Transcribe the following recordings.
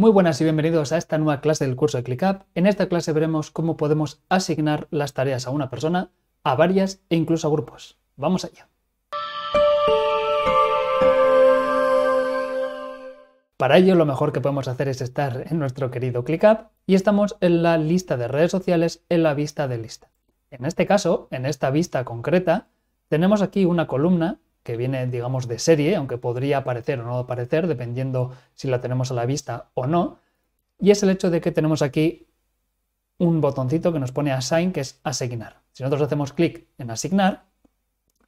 Muy buenas y bienvenidos a esta nueva clase del curso de ClickUp. En esta clase veremos cómo podemos asignar las tareas a una persona, a varias e incluso a grupos. ¡Vamos allá! Para ello lo mejor que podemos hacer es estar en nuestro querido ClickUp y estamos en la lista de redes sociales en la vista de lista. En este caso, en esta vista concreta, tenemos aquí una columna que viene, digamos, de serie, aunque podría aparecer o no aparecer, dependiendo si la tenemos a la vista o no. Y es el hecho de que tenemos aquí un botoncito que nos pone Assign, que es asignar. Si nosotros hacemos clic en asignar,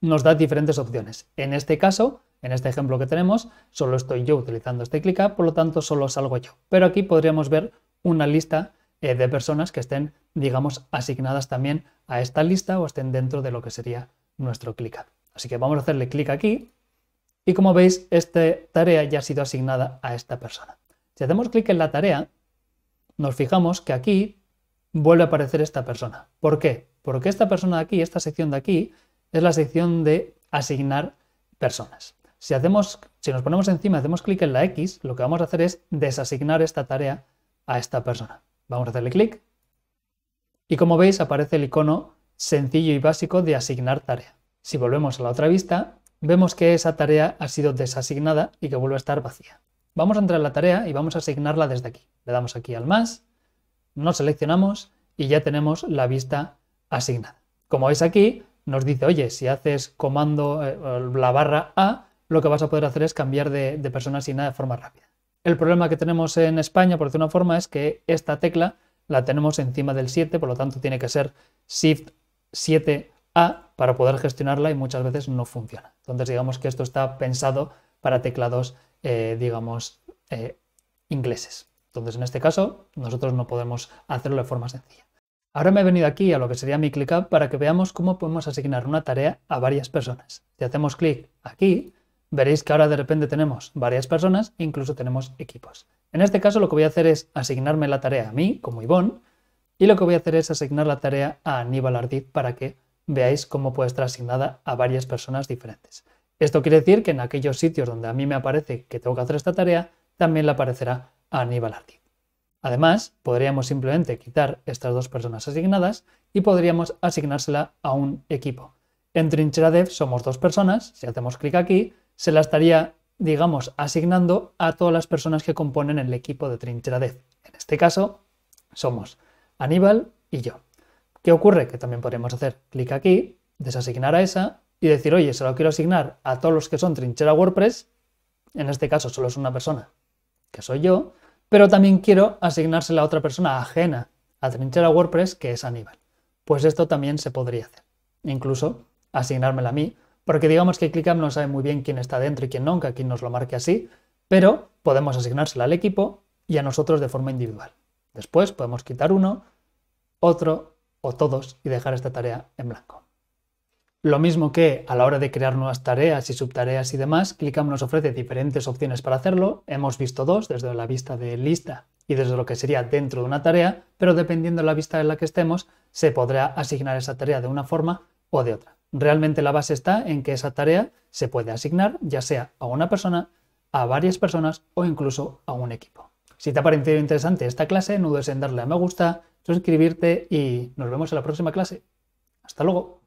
nos da diferentes opciones. En este caso, en este ejemplo que tenemos, solo estoy yo utilizando este clic, por lo tanto solo salgo yo. Pero aquí podríamos ver una lista eh, de personas que estén, digamos, asignadas también a esta lista o estén dentro de lo que sería nuestro ClickUp. Así que vamos a hacerle clic aquí y como veis, esta tarea ya ha sido asignada a esta persona. Si hacemos clic en la tarea, nos fijamos que aquí vuelve a aparecer esta persona. ¿Por qué? Porque esta persona de aquí, esta sección de aquí, es la sección de asignar personas. Si, hacemos, si nos ponemos encima y hacemos clic en la X, lo que vamos a hacer es desasignar esta tarea a esta persona. Vamos a hacerle clic y como veis aparece el icono sencillo y básico de asignar tarea. Si volvemos a la otra vista, vemos que esa tarea ha sido desasignada y que vuelve a estar vacía. Vamos a entrar en la tarea y vamos a asignarla desde aquí. Le damos aquí al más, nos seleccionamos y ya tenemos la vista asignada. Como veis aquí, nos dice, oye, si haces comando eh, la barra A, lo que vas a poder hacer es cambiar de, persona asignada de forma rápida. El problema que tenemos en España, por alguna una forma, es que esta tecla la tenemos encima del 7, por lo tanto tiene que ser Shift 7 a para poder gestionarla y muchas veces no funciona. Entonces digamos que esto está pensado para teclados, eh, digamos, eh, ingleses. Entonces en este caso nosotros no podemos hacerlo de forma sencilla. Ahora me he venido aquí a lo que sería mi ClickUp para que veamos cómo podemos asignar una tarea a varias personas. Si hacemos clic aquí, veréis que ahora de repente tenemos varias personas e incluso tenemos equipos. En este caso lo que voy a hacer es asignarme la tarea a mí, como Ivonne, y lo que voy a hacer es asignar la tarea a Aníbal Ardiz para que veáis cómo puede estar asignada a varias personas diferentes. Esto quiere decir que en aquellos sitios donde a mí me aparece que tengo que hacer esta tarea, también le aparecerá a Aníbal Ardiz. Además, podríamos simplemente quitar estas dos personas asignadas y podríamos asignársela a un equipo. En Trinchera somos dos personas, si hacemos clic aquí, se la estaría, digamos, asignando a todas las personas que componen el equipo de Trinchera En este caso, somos Aníbal y yo. ¿Qué ocurre? Que también podríamos hacer clic aquí, desasignar a esa y decir, oye, se lo quiero asignar a todos los que son trinchera WordPress. En este caso solo es una persona, que soy yo, pero también quiero asignársela a otra persona ajena a trinchera WordPress, que es Aníbal. Pues esto también se podría hacer. Incluso asignármela a mí, porque digamos que ClickUp no sabe muy bien quién está dentro y quién no, que aquí nos lo marque así, pero podemos asignársela al equipo y a nosotros de forma individual. Después podemos quitar uno, otro, o todos y dejar esta tarea en blanco. Lo mismo que a la hora de crear nuevas tareas y subtareas y demás, ClickUp nos ofrece diferentes opciones para hacerlo. Hemos visto dos, desde la vista de lista y desde lo que sería dentro de una tarea, pero dependiendo de la vista en la que estemos, se podrá asignar esa tarea de una forma o de otra. Realmente la base está en que esa tarea se puede asignar ya sea a una persona, a varias personas o incluso a un equipo. Si te ha parecido interesante esta clase, no dudes en darle a me gusta, suscribirte y nos vemos en la próxima clase. Hasta luego.